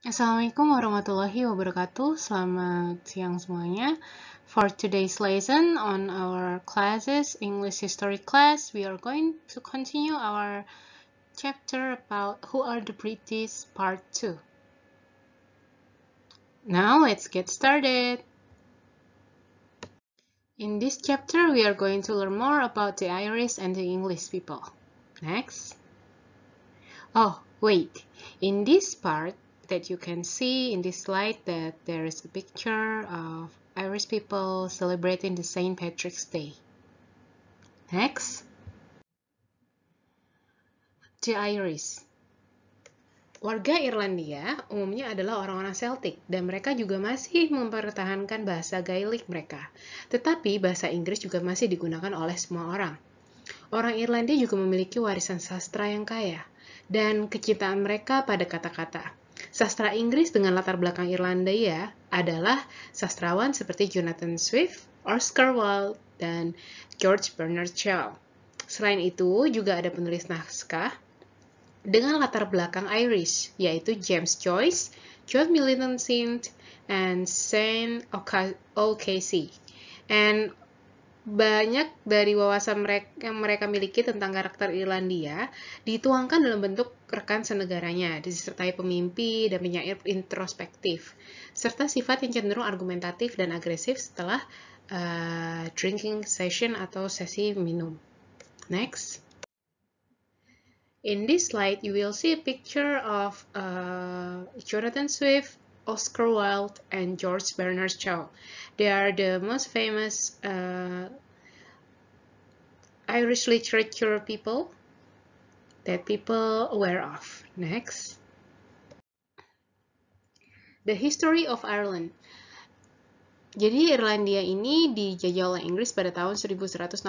Assalamualaikum warahmatullahi wabarakatuh. Selamat siang semuanya. For today's lesson on our classes, English History class, we are going to continue our chapter about Who are the British Part 2. Now let's get started. In this chapter, we are going to learn more about the Irish and the English people. Next. Oh, wait. In this part, that you can see in this slide that there is a picture of Irish people celebrating the St. Patrick's Day. Next, the Irish. Warga Irlandia umumnya adalah orang-orang Celtic dan mereka juga masih mempertahankan bahasa Gaelic mereka. Tetapi bahasa Inggris juga masih digunakan oleh semua orang. Orang Irlandia juga memiliki warisan sastra yang kaya dan kecintaan mereka pada kata-kata. Sastra Inggris dengan latar belakang Irlandia ya, adalah sastrawan seperti Jonathan Swift, Oscar Wilde, dan George Bernard Shaw. Selain itu, juga ada penulis naskah dengan latar belakang Irish, yaitu James Joyce, John Millington Saint, and Saint O'Casey. And banyak dari wawasan mereka yang mereka miliki tentang karakter Irlandia dituangkan dalam bentuk rekan senegaranya, disertai pemimpi dan penyair introspektif, serta sifat yang cenderung argumentatif dan agresif setelah uh, drinking session atau sesi minum. Next. In this slide, you will see a picture of uh, Jonathan Swift, Oscar Wilde, and George Bernard Shaw. They are the most famous uh, Irish literature people that people aware of. Next. The History of Ireland jadi Irlandia ini dijajah oleh Inggris pada tahun 1169.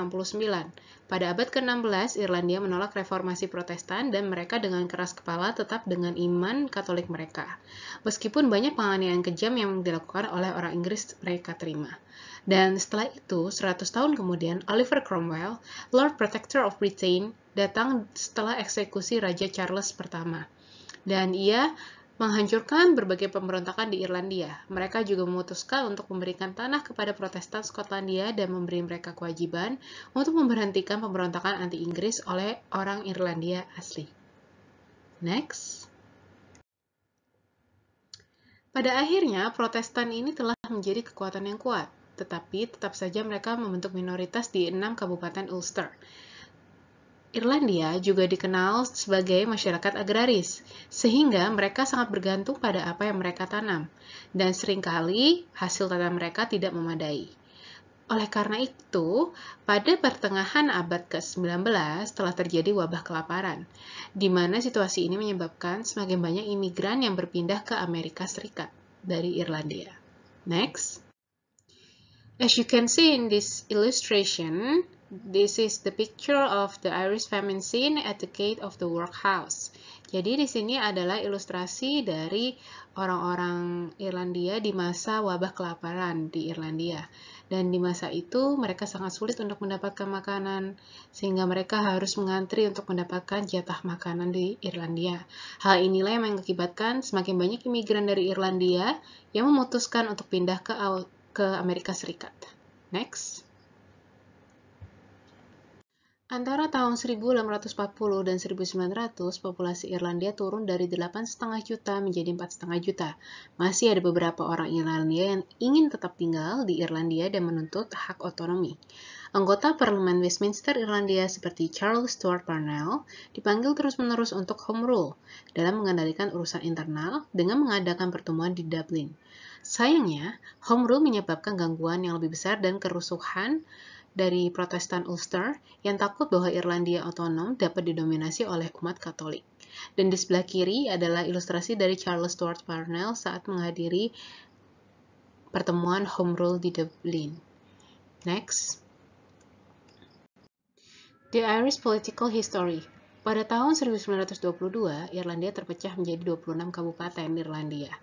Pada abad ke-16, Irlandia menolak reformasi Protestan dan mereka dengan keras kepala tetap dengan iman Katolik mereka. Meskipun banyak penganiayaan kejam yang dilakukan oleh orang Inggris mereka terima. Dan setelah itu, 100 tahun kemudian, Oliver Cromwell, Lord Protector of Britain, datang setelah eksekusi Raja Charles pertama. Dan ia menghancurkan berbagai pemberontakan di Irlandia. Mereka juga memutuskan untuk memberikan tanah kepada Protestan Skotlandia dan memberi mereka kewajiban untuk memberhentikan pemberontakan anti Inggris oleh orang Irlandia asli. Next. Pada akhirnya, Protestan ini telah menjadi kekuatan yang kuat, tetapi tetap saja mereka membentuk minoritas di enam kabupaten Ulster. Irlandia juga dikenal sebagai masyarakat agraris, sehingga mereka sangat bergantung pada apa yang mereka tanam, dan seringkali hasil tanam mereka tidak memadai. Oleh karena itu, pada pertengahan abad ke-19 telah terjadi wabah kelaparan, di mana situasi ini menyebabkan semakin banyak imigran yang berpindah ke Amerika Serikat dari Irlandia. Next. As you can see in this illustration, This is the picture of the Irish famine scene at the gate of the workhouse. Jadi di sini adalah ilustrasi dari orang-orang Irlandia di masa wabah kelaparan di Irlandia. Dan di masa itu mereka sangat sulit untuk mendapatkan makanan sehingga mereka harus mengantri untuk mendapatkan jatah makanan di Irlandia. Hal inilah yang mengakibatkan semakin banyak imigran dari Irlandia yang memutuskan untuk pindah ke ke Amerika Serikat. Next. Antara tahun 1640 dan 1900, populasi Irlandia turun dari 8,5 juta menjadi 4,5 juta. Masih ada beberapa orang Irlandia yang ingin tetap tinggal di Irlandia dan menuntut hak otonomi. Anggota parlemen Westminster Irlandia seperti Charles Stuart Parnell dipanggil terus-menerus untuk Home Rule dalam mengendalikan urusan internal dengan mengadakan pertemuan di Dublin. Sayangnya, Home Rule menyebabkan gangguan yang lebih besar dan kerusuhan dari Protestan Ulster yang takut bahwa Irlandia otonom dapat didominasi oleh umat Katolik. Dan di sebelah kiri adalah ilustrasi dari Charles Stuart Parnell saat menghadiri pertemuan Home Rule di Dublin. Next. The Irish Political History pada tahun 1922, Irlandia terpecah menjadi 26 kabupaten Irlandia,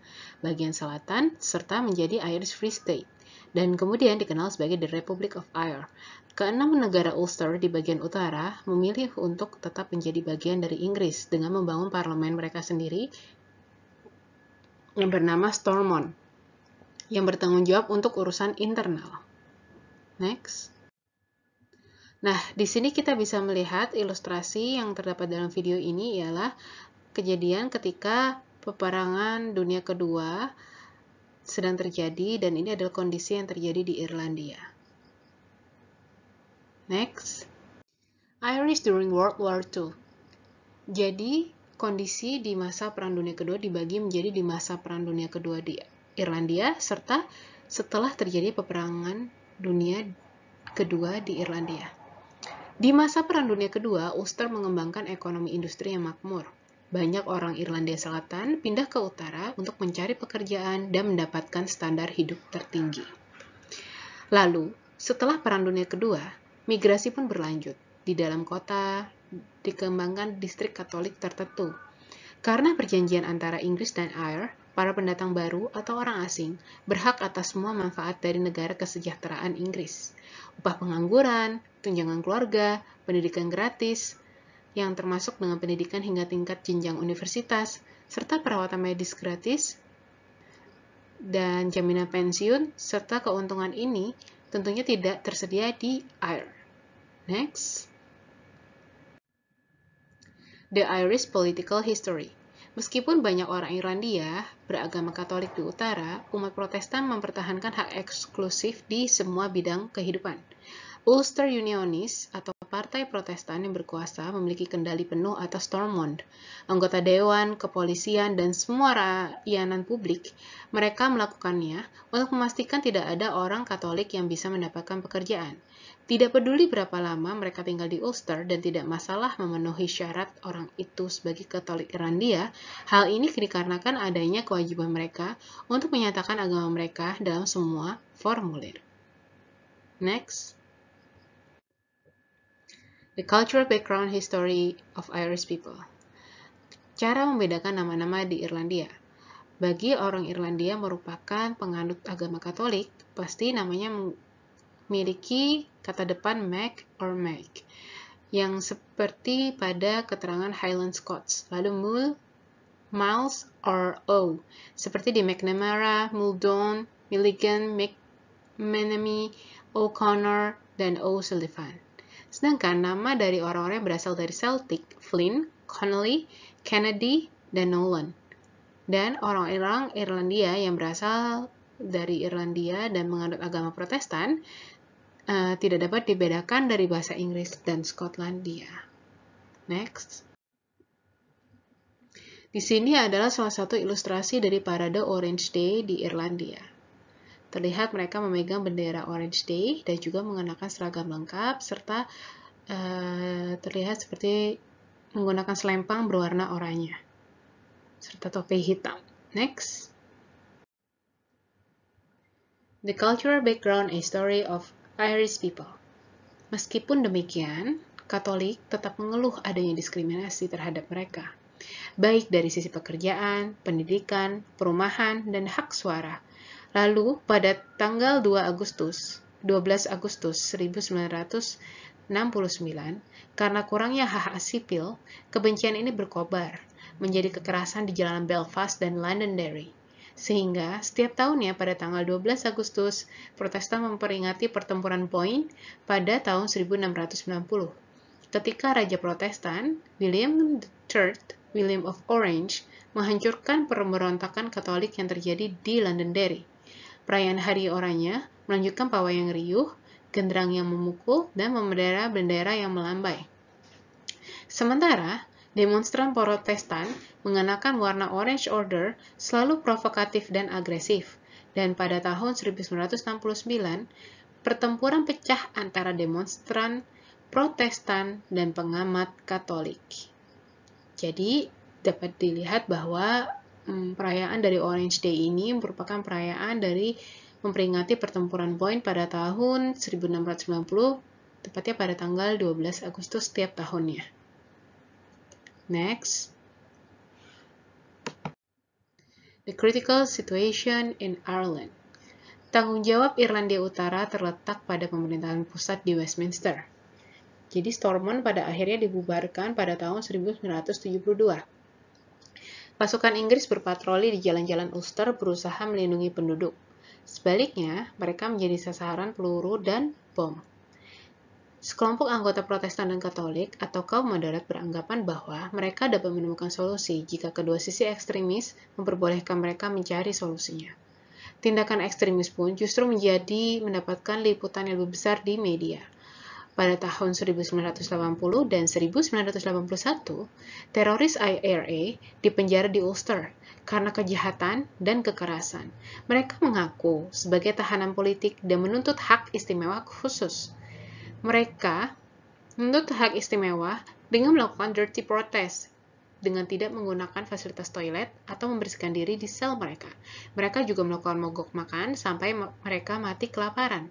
bagian selatan, serta menjadi Irish Free State dan kemudian dikenal sebagai The Republic of Ireland. Keenam negara Ulster di bagian utara memilih untuk tetap menjadi bagian dari Inggris dengan membangun parlemen mereka sendiri yang bernama Stormont yang bertanggung jawab untuk urusan internal. Next. Nah, di sini kita bisa melihat ilustrasi yang terdapat dalam video ini ialah kejadian ketika peperangan dunia kedua sedang terjadi dan ini adalah kondisi yang terjadi di Irlandia. Next, Irish during World War II. Jadi, kondisi di masa Perang Dunia Kedua dibagi menjadi di masa Perang Dunia Kedua di Irlandia serta setelah terjadi peperangan dunia kedua di Irlandia. Di masa Perang Dunia Kedua, Ulster mengembangkan ekonomi industri yang makmur. Banyak orang Irlandia Selatan pindah ke utara untuk mencari pekerjaan dan mendapatkan standar hidup tertinggi. Lalu, setelah Perang Dunia Kedua, migrasi pun berlanjut. Di dalam kota, dikembangkan distrik Katolik tertentu. Karena perjanjian antara Inggris dan Air, para pendatang baru atau orang asing berhak atas semua manfaat dari negara kesejahteraan Inggris. Upah pengangguran, tunjangan keluarga, pendidikan gratis, yang termasuk dengan pendidikan hingga tingkat jenjang universitas, serta perawatan medis gratis dan jaminan pensiun, serta keuntungan ini tentunya tidak tersedia di AIR. Next. The Irish Political History Meskipun banyak orang Irlandia beragama Katolik di utara, umat Protestan mempertahankan hak eksklusif di semua bidang kehidupan. Ulster Unionis atau partai protestan yang berkuasa memiliki kendali penuh atas Stormont, anggota dewan, kepolisian, dan semua rakyanan publik. Mereka melakukannya untuk memastikan tidak ada orang Katolik yang bisa mendapatkan pekerjaan. Tidak peduli berapa lama mereka tinggal di Ulster dan tidak masalah memenuhi syarat orang itu sebagai Katolik Irlandia, hal ini dikarenakan adanya kewajiban mereka untuk menyatakan agama mereka dalam semua formulir. Next. The cultural background history of Irish people. Cara membedakan nama-nama di Irlandia. Bagi orang Irlandia merupakan penganut agama Katolik, pasti namanya memiliki kata depan Mac or Mac yang seperti pada keterangan Highland Scots, lalu Mul, Miles, or O, seperti di McNamara, Muldoon, Milligan, McMenemy, O'Connor, dan O'Sullivan. Sedangkan nama dari orang-orang yang berasal dari Celtic, Flynn, Connolly, Kennedy, dan Nolan. Dan orang-orang Irlandia yang berasal dari Irlandia dan menganut agama Protestan uh, tidak dapat dibedakan dari bahasa Inggris dan Skotlandia. Next. Di sini adalah salah satu ilustrasi dari parade Orange Day di Irlandia. Terlihat mereka memegang bendera Orange Day dan juga mengenakan seragam lengkap serta uh, terlihat seperti menggunakan selempang berwarna oranye serta topi hitam. Next. The cultural background and story of Irish people. Meskipun demikian, Katolik tetap mengeluh adanya diskriminasi terhadap mereka, baik dari sisi pekerjaan, pendidikan, perumahan, dan hak suara Lalu, pada tanggal 2 Agustus, 12 Agustus 1969, karena kurangnya hak-hak sipil, kebencian ini berkobar, menjadi kekerasan di Jalan Belfast dan Londonderry. Sehingga, setiap tahunnya pada tanggal 12 Agustus, Protestan memperingati pertempuran Point pada tahun 1690. Ketika Raja Protestan, William III, William of Orange, menghancurkan pemberontakan Katolik yang terjadi di Londonderry. Perayaan Hari orangnya, melanjutkan pawai yang riuh, genderang yang memukul, dan bendera-bendera yang melambai. Sementara, demonstran protestan mengenakan warna orange order selalu provokatif dan agresif. Dan pada tahun 1969, pertempuran pecah antara demonstran protestan dan pengamat katolik. Jadi, dapat dilihat bahwa Hmm, perayaan dari Orange Day ini merupakan perayaan dari memperingati pertempuran Point pada tahun 1690, tepatnya pada tanggal 12 Agustus setiap tahunnya. Next. The critical situation in Ireland. Tanggung jawab Irlandia Utara terletak pada pemerintahan pusat di Westminster. Jadi Stormont pada akhirnya dibubarkan pada tahun 1972. Pasukan Inggris berpatroli di jalan-jalan Ulster berusaha melindungi penduduk. Sebaliknya, mereka menjadi sasaran peluru dan bom. Sekelompok anggota protestan dan katolik atau kaum moderat beranggapan bahwa mereka dapat menemukan solusi jika kedua sisi ekstremis memperbolehkan mereka mencari solusinya. Tindakan ekstremis pun justru menjadi mendapatkan liputan yang lebih besar di media pada tahun 1980 dan 1981, teroris IRA dipenjara di Ulster karena kejahatan dan kekerasan. Mereka mengaku sebagai tahanan politik dan menuntut hak istimewa khusus. Mereka menuntut hak istimewa dengan melakukan dirty protest dengan tidak menggunakan fasilitas toilet atau membersihkan diri di sel mereka. Mereka juga melakukan mogok makan sampai mereka mati kelaparan.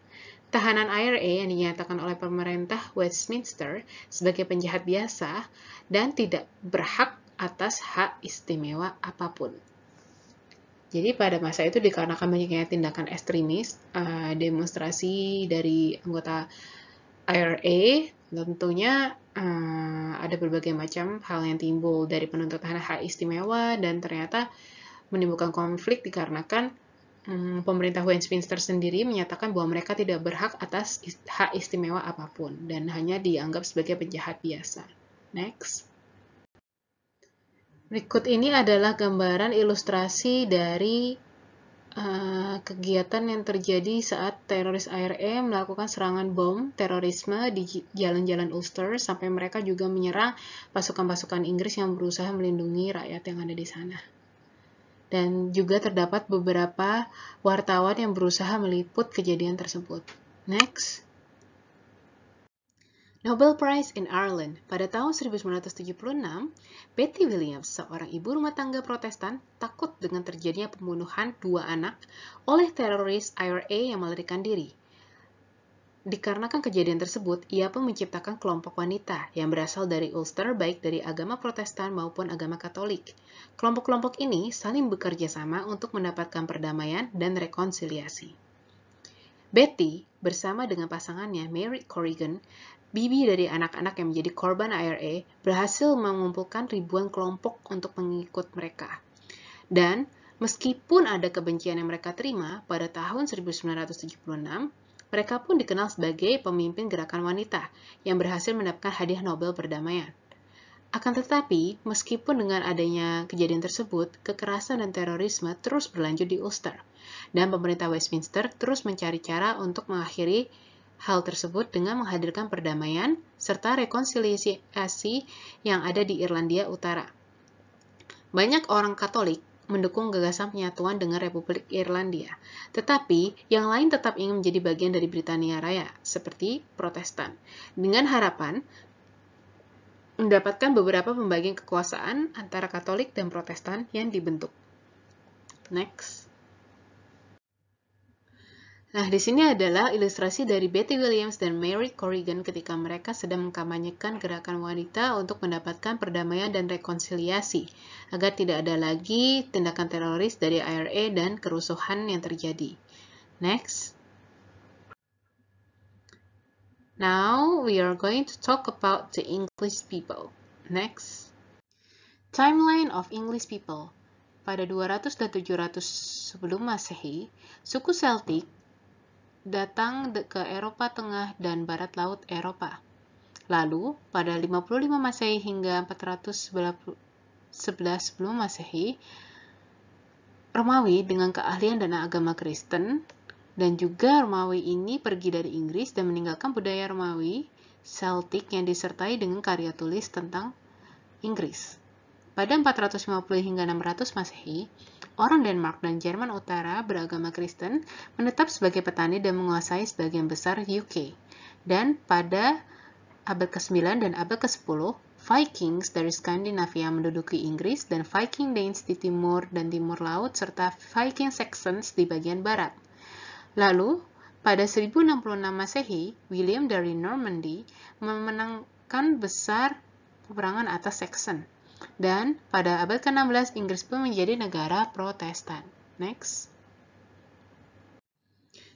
Tahanan IRA yang dinyatakan oleh pemerintah Westminster sebagai penjahat biasa dan tidak berhak atas hak istimewa apapun. Jadi pada masa itu dikarenakan banyaknya tindakan ekstremis, eh, demonstrasi dari anggota IRA, tentunya eh, ada berbagai macam hal yang timbul dari penuntutan hak istimewa dan ternyata menimbulkan konflik dikarenakan Hmm, pemerintah Westminster sendiri menyatakan bahwa mereka tidak berhak atas hak istimewa apapun dan hanya dianggap sebagai penjahat biasa. Next. Berikut ini adalah gambaran ilustrasi dari uh, kegiatan yang terjadi saat teroris IRA e melakukan serangan bom terorisme di jalan-jalan Ulster sampai mereka juga menyerang pasukan-pasukan Inggris yang berusaha melindungi rakyat yang ada di sana dan juga terdapat beberapa wartawan yang berusaha meliput kejadian tersebut. Next. Nobel Prize in Ireland pada tahun 1976, Betty Williams, seorang ibu rumah tangga Protestan, takut dengan terjadinya pembunuhan dua anak oleh teroris IRA yang melarikan diri. Dikarenakan kejadian tersebut, ia pun menciptakan kelompok wanita yang berasal dari Ulster baik dari agama protestan maupun agama katolik. Kelompok-kelompok ini saling bekerja sama untuk mendapatkan perdamaian dan rekonsiliasi. Betty bersama dengan pasangannya Mary Corrigan, bibi dari anak-anak yang menjadi korban IRA, berhasil mengumpulkan ribuan kelompok untuk mengikut mereka. Dan meskipun ada kebencian yang mereka terima, pada tahun 1976, mereka pun dikenal sebagai pemimpin gerakan wanita yang berhasil mendapatkan hadiah Nobel perdamaian. Akan tetapi, meskipun dengan adanya kejadian tersebut, kekerasan dan terorisme terus berlanjut di Ulster, dan pemerintah Westminster terus mencari cara untuk mengakhiri hal tersebut dengan menghadirkan perdamaian serta rekonsiliasi yang ada di Irlandia Utara. Banyak orang Katolik mendukung gagasan penyatuan dengan Republik Irlandia. Tetapi, yang lain tetap ingin menjadi bagian dari Britania Raya, seperti Protestan, dengan harapan mendapatkan beberapa pembagian kekuasaan antara Katolik dan Protestan yang dibentuk. Next. Nah, di sini adalah ilustrasi dari Betty Williams dan Mary Corrigan ketika mereka sedang mengkampanyekan gerakan wanita untuk mendapatkan perdamaian dan rekonsiliasi, agar tidak ada lagi tindakan teroris dari IRA dan kerusuhan yang terjadi. Next. Now, we are going to talk about the English people. Next. Timeline of English people. Pada 200 dan 700 sebelum masehi, suku Celtic datang ke Eropa Tengah dan Barat Laut Eropa. Lalu, pada 55 Masehi hingga 411 sebelum Masehi, Romawi dengan keahlian dan agama Kristen dan juga Romawi ini pergi dari Inggris dan meninggalkan budaya Romawi Celtic yang disertai dengan karya tulis tentang Inggris. Pada 450 hingga 600 Masehi, orang Denmark dan Jerman Utara beragama Kristen menetap sebagai petani dan menguasai sebagian besar UK. Dan pada abad ke-9 dan abad ke-10, Vikings dari Skandinavia menduduki Inggris dan Viking Danes di timur dan timur laut serta Viking Saxons di bagian barat. Lalu, pada 1066 Masehi, William dari Normandy memenangkan besar peperangan atas Saxon dan pada abad ke-16 Inggris pun menjadi negara Protestan. Next.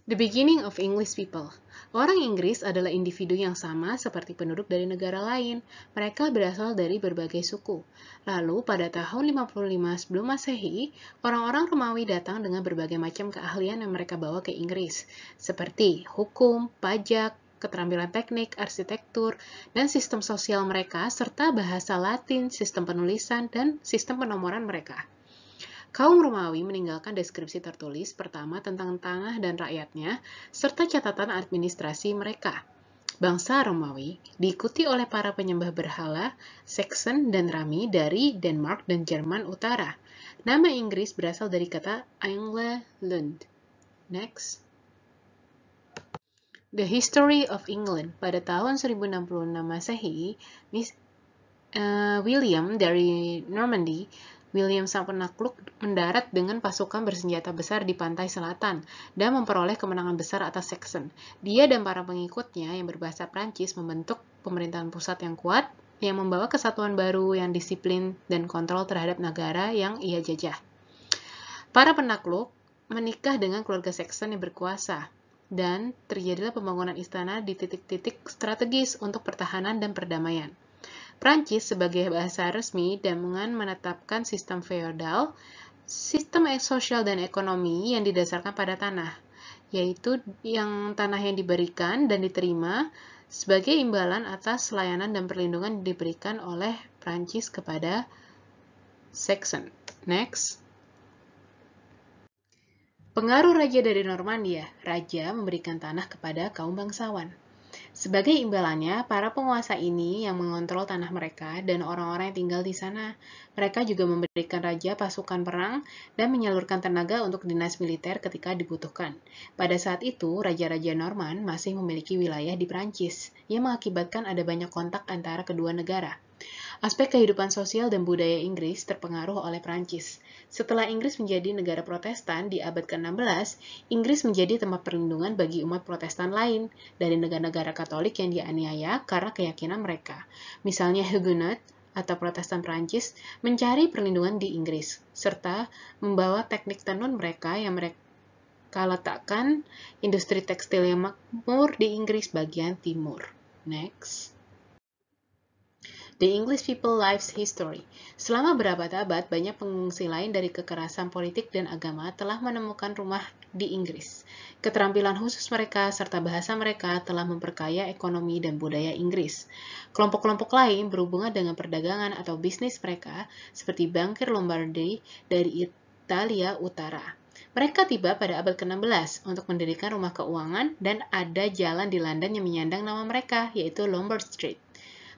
The beginning of English people. Orang Inggris adalah individu yang sama seperti penduduk dari negara lain. Mereka berasal dari berbagai suku. Lalu, pada tahun 55 sebelum Masehi, orang-orang Romawi datang dengan berbagai macam keahlian yang mereka bawa ke Inggris, seperti hukum, pajak, keterampilan teknik, arsitektur, dan sistem sosial mereka, serta bahasa Latin, sistem penulisan, dan sistem penomoran mereka. Kaum Romawi meninggalkan deskripsi tertulis pertama tentang tanah dan rakyatnya, serta catatan administrasi mereka. Bangsa Romawi diikuti oleh para penyembah berhala, Saxon dan Rami dari Denmark dan Jerman Utara. Nama Inggris berasal dari kata Angle Next. The History of England pada tahun 1066 Masehi, Miss, uh, William dari Normandy, William sang penakluk mendarat dengan pasukan bersenjata besar di pantai selatan dan memperoleh kemenangan besar atas Saxon. Dia dan para pengikutnya yang berbahasa Prancis membentuk pemerintahan pusat yang kuat yang membawa kesatuan baru yang disiplin dan kontrol terhadap negara yang ia jajah. Para penakluk menikah dengan keluarga Saxon yang berkuasa, dan terjadilah pembangunan istana di titik-titik strategis untuk pertahanan dan perdamaian. Prancis sebagai bahasa resmi dengan menetapkan sistem feodal, sistem e- sosial dan ekonomi yang didasarkan pada tanah, yaitu yang tanah yang diberikan dan diterima sebagai imbalan atas layanan dan perlindungan diberikan oleh Prancis kepada Saxon. Next. Pengaruh raja dari Normandia, raja memberikan tanah kepada kaum bangsawan. Sebagai imbalannya, para penguasa ini yang mengontrol tanah mereka dan orang-orang yang tinggal di sana. Mereka juga memberikan raja pasukan perang dan menyalurkan tenaga untuk dinas militer ketika dibutuhkan. Pada saat itu, raja-raja Norman masih memiliki wilayah di Prancis, yang mengakibatkan ada banyak kontak antara kedua negara. Aspek kehidupan sosial dan budaya Inggris terpengaruh oleh Prancis. Setelah Inggris menjadi negara Protestan di abad ke-16, Inggris menjadi tempat perlindungan bagi umat Protestan lain dari negara-negara Katolik yang dianiaya karena keyakinan mereka. Misalnya Huguenot atau Protestan Prancis mencari perlindungan di Inggris serta membawa teknik tenun mereka yang mereka letakkan industri tekstil yang makmur di Inggris bagian timur. Next. The English People Lives History. Selama berabad-abad, banyak pengungsi lain dari kekerasan politik dan agama telah menemukan rumah di Inggris. Keterampilan khusus mereka serta bahasa mereka telah memperkaya ekonomi dan budaya Inggris. Kelompok-kelompok lain berhubungan dengan perdagangan atau bisnis mereka, seperti bangkir Lombardi dari Italia Utara. Mereka tiba pada abad ke-16 untuk mendirikan rumah keuangan dan ada jalan di London yang menyandang nama mereka, yaitu Lombard Street.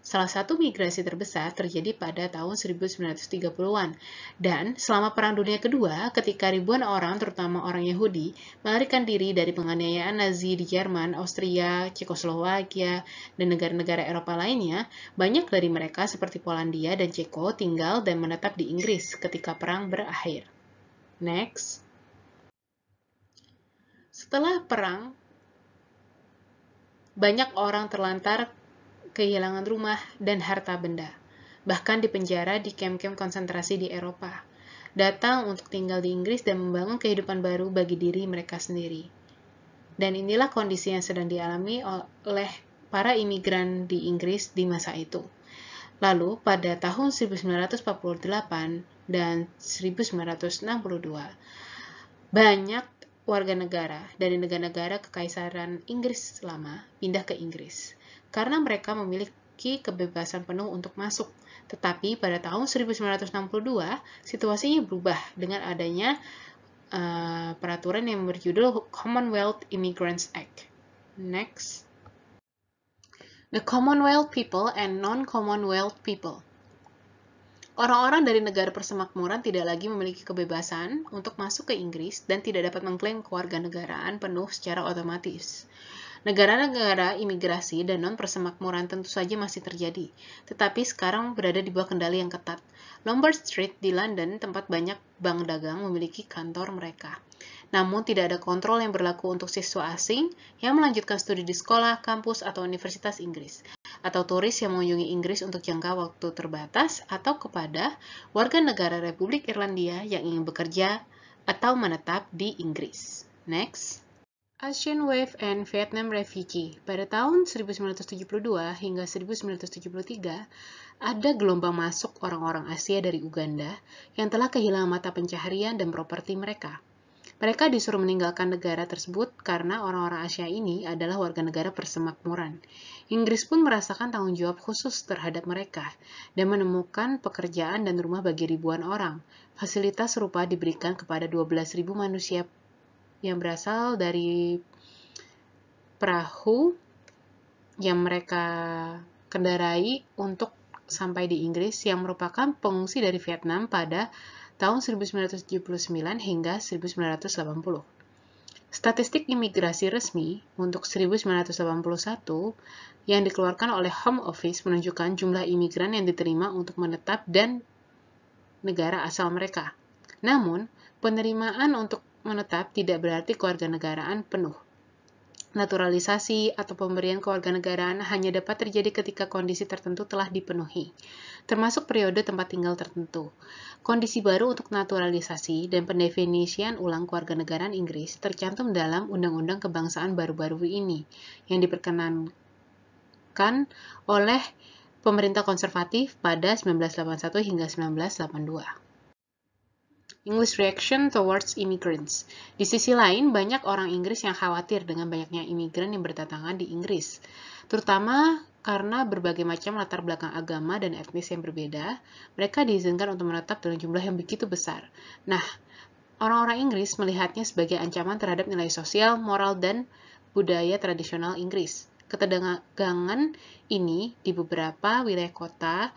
Salah satu migrasi terbesar terjadi pada tahun 1930-an. Dan selama Perang Dunia Kedua, ketika ribuan orang, terutama orang Yahudi, melarikan diri dari penganiayaan Nazi di Jerman, Austria, Cekoslowakia, dan negara-negara Eropa lainnya, banyak dari mereka seperti Polandia dan Ceko tinggal dan menetap di Inggris ketika perang berakhir. Next. Setelah perang, banyak orang terlantar kehilangan rumah, dan harta benda. Bahkan dipenjara di kem-kem konsentrasi di Eropa. Datang untuk tinggal di Inggris dan membangun kehidupan baru bagi diri mereka sendiri. Dan inilah kondisi yang sedang dialami oleh para imigran di Inggris di masa itu. Lalu, pada tahun 1948 dan 1962, banyak warga negara dari negara-negara kekaisaran Inggris lama pindah ke Inggris karena mereka memiliki kebebasan penuh untuk masuk. Tetapi pada tahun 1962, situasinya berubah dengan adanya uh, peraturan yang berjudul Commonwealth Immigrants Act. Next. The Commonwealth people and non-Commonwealth people. Orang-orang dari negara persemakmuran tidak lagi memiliki kebebasan untuk masuk ke Inggris dan tidak dapat mengklaim kewarganegaraan penuh secara otomatis. Negara-negara imigrasi dan non-persemakmuran tentu saja masih terjadi, tetapi sekarang berada di bawah kendali yang ketat. Lombard Street di London, tempat banyak bank dagang memiliki kantor mereka. Namun tidak ada kontrol yang berlaku untuk siswa asing yang melanjutkan studi di sekolah, kampus, atau universitas Inggris, atau turis yang mengunjungi Inggris untuk jangka waktu terbatas, atau kepada warga negara Republik Irlandia yang ingin bekerja atau menetap di Inggris. Next. Asian Wave and Vietnam Refugee. Pada tahun 1972 hingga 1973, ada gelombang masuk orang-orang Asia dari Uganda yang telah kehilangan mata pencaharian dan properti mereka. Mereka disuruh meninggalkan negara tersebut karena orang-orang Asia ini adalah warga negara persemakmuran. Inggris pun merasakan tanggung jawab khusus terhadap mereka dan menemukan pekerjaan dan rumah bagi ribuan orang. Fasilitas serupa diberikan kepada 12.000 manusia yang berasal dari perahu yang mereka kendarai untuk sampai di Inggris yang merupakan pengungsi dari Vietnam pada tahun 1979 hingga 1980. Statistik imigrasi resmi untuk 1981 yang dikeluarkan oleh Home Office menunjukkan jumlah imigran yang diterima untuk menetap dan negara asal mereka. Namun, penerimaan untuk menetap tidak berarti kewarganegaraan penuh. Naturalisasi atau pemberian kewarganegaraan hanya dapat terjadi ketika kondisi tertentu telah dipenuhi, termasuk periode tempat tinggal tertentu. Kondisi baru untuk naturalisasi dan pendefinisian ulang kewarganegaraan Inggris tercantum dalam Undang-Undang Kebangsaan baru-baru ini yang diperkenankan oleh pemerintah konservatif pada 1981 hingga 1982. English Reaction Towards Immigrants. Di sisi lain, banyak orang Inggris yang khawatir dengan banyaknya imigran yang berdatangan di Inggris, terutama karena berbagai macam latar belakang agama dan etnis yang berbeda, mereka diizinkan untuk menetap dalam jumlah yang begitu besar. Nah, orang-orang Inggris melihatnya sebagai ancaman terhadap nilai sosial, moral, dan budaya tradisional Inggris. Ketegangan ini di beberapa wilayah kota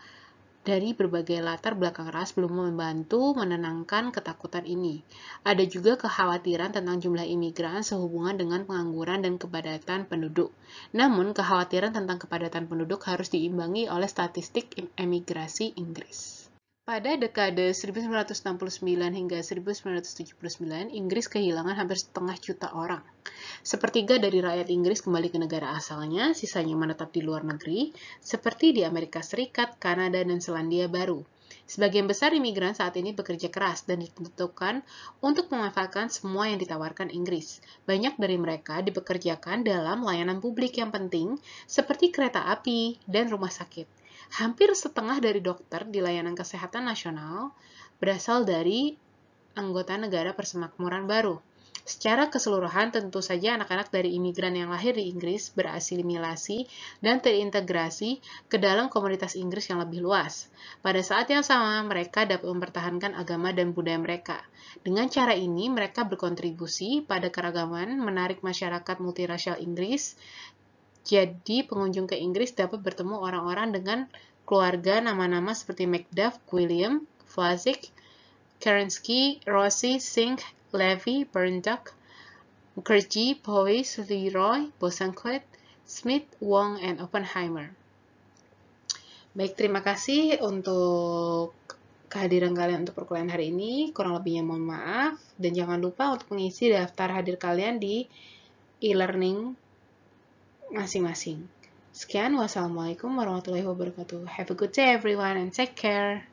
dari berbagai latar belakang ras belum membantu menenangkan ketakutan ini. Ada juga kekhawatiran tentang jumlah imigran sehubungan dengan pengangguran dan kepadatan penduduk. Namun, kekhawatiran tentang kepadatan penduduk harus diimbangi oleh statistik emigrasi Inggris. Pada dekade 1969 hingga 1979, Inggris kehilangan hampir setengah juta orang. Sepertiga dari rakyat Inggris kembali ke negara asalnya, sisanya menetap di luar negeri, seperti di Amerika Serikat, Kanada, dan Selandia Baru. Sebagian besar imigran saat ini bekerja keras dan ditentukan untuk memanfaatkan semua yang ditawarkan Inggris. Banyak dari mereka dipekerjakan dalam layanan publik yang penting, seperti kereta api dan rumah sakit. Hampir setengah dari dokter di layanan kesehatan nasional berasal dari anggota negara persemakmuran baru. Secara keseluruhan, tentu saja anak-anak dari imigran yang lahir di Inggris berasimilasi dan terintegrasi ke dalam komunitas Inggris yang lebih luas. Pada saat yang sama, mereka dapat mempertahankan agama dan budaya mereka. Dengan cara ini, mereka berkontribusi pada keragaman menarik masyarakat multirasial Inggris jadi, pengunjung ke Inggris dapat bertemu orang-orang dengan keluarga nama-nama seperti Macduff, William, Vlasic, Kerensky, Rossi, Sink, Levy, Burndock, Mukherjee, Powys, Leroy, Bosanquet, Smith, Wong, and Oppenheimer. Baik, terima kasih untuk kehadiran kalian untuk perkuliahan hari ini. Kurang lebihnya mohon maaf. Dan jangan lupa untuk mengisi daftar hadir kalian di e-learning masing-masing. Sekian, wassalamualaikum warahmatullahi wabarakatuh. Have a good day everyone and take care.